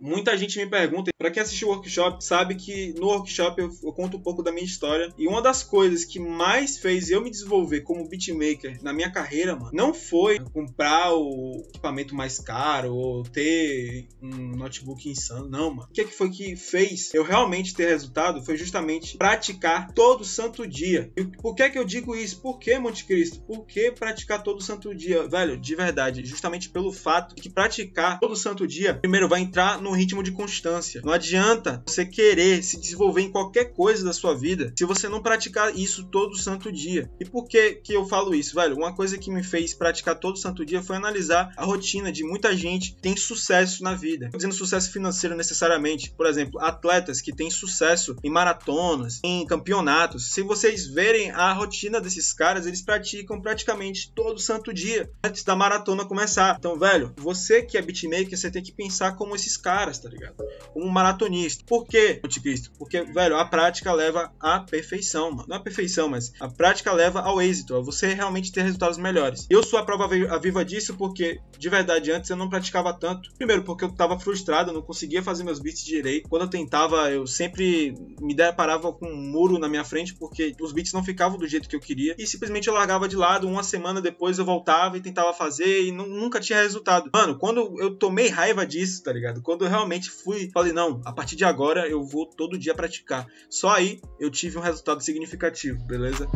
Muita gente me pergunta, para quem assistiu o workshop, sabe que no workshop eu, eu, conto um pouco da minha história. E uma das coisas que mais fez eu me desenvolver como beatmaker na minha carreira, mano, não foi comprar o equipamento mais caro ou ter um notebook insano, não, mano. O que, é que foi que fez eu realmente ter resultado foi justamente praticar todo santo dia. E por que é que eu digo isso? Por que, Monte Cristo? Por que praticar todo santo dia? Velho, de verdade, justamente pelo fato que praticar todo santo dia, primeiro vai entrar no num ritmo de constância. Não adianta você querer se desenvolver em qualquer coisa da sua vida se você não praticar isso todo santo dia. E por que, que eu falo isso, velho? Uma coisa que me fez praticar todo santo dia foi analisar a rotina de muita gente que tem sucesso na vida. Não dizendo sucesso financeiro necessariamente. Por exemplo, atletas que têm sucesso em maratonas, em campeonatos. Se vocês verem a rotina desses caras, eles praticam praticamente todo santo dia antes da maratona começar. Então, velho, você que é beatmaker, você tem que pensar como esses caras caras, tá ligado? um maratonista. Por quê, anticristo? Porque, velho, a prática leva à perfeição, mano. Não à perfeição, mas a prática leva ao êxito, a você realmente ter resultados melhores. Eu sou a prova viva disso porque, de verdade, antes eu não praticava tanto. Primeiro, porque eu tava frustrado, eu não conseguia fazer meus beats direito. Quando eu tentava, eu sempre me deparava com um muro na minha frente porque os beats não ficavam do jeito que eu queria. E simplesmente eu largava de lado, uma semana depois eu voltava e tentava fazer e nunca tinha resultado. Mano, quando eu tomei raiva disso, tá ligado? Quando eu realmente fui, falei, não, a partir de agora eu vou todo dia praticar. Só aí eu tive um resultado significativo, beleza?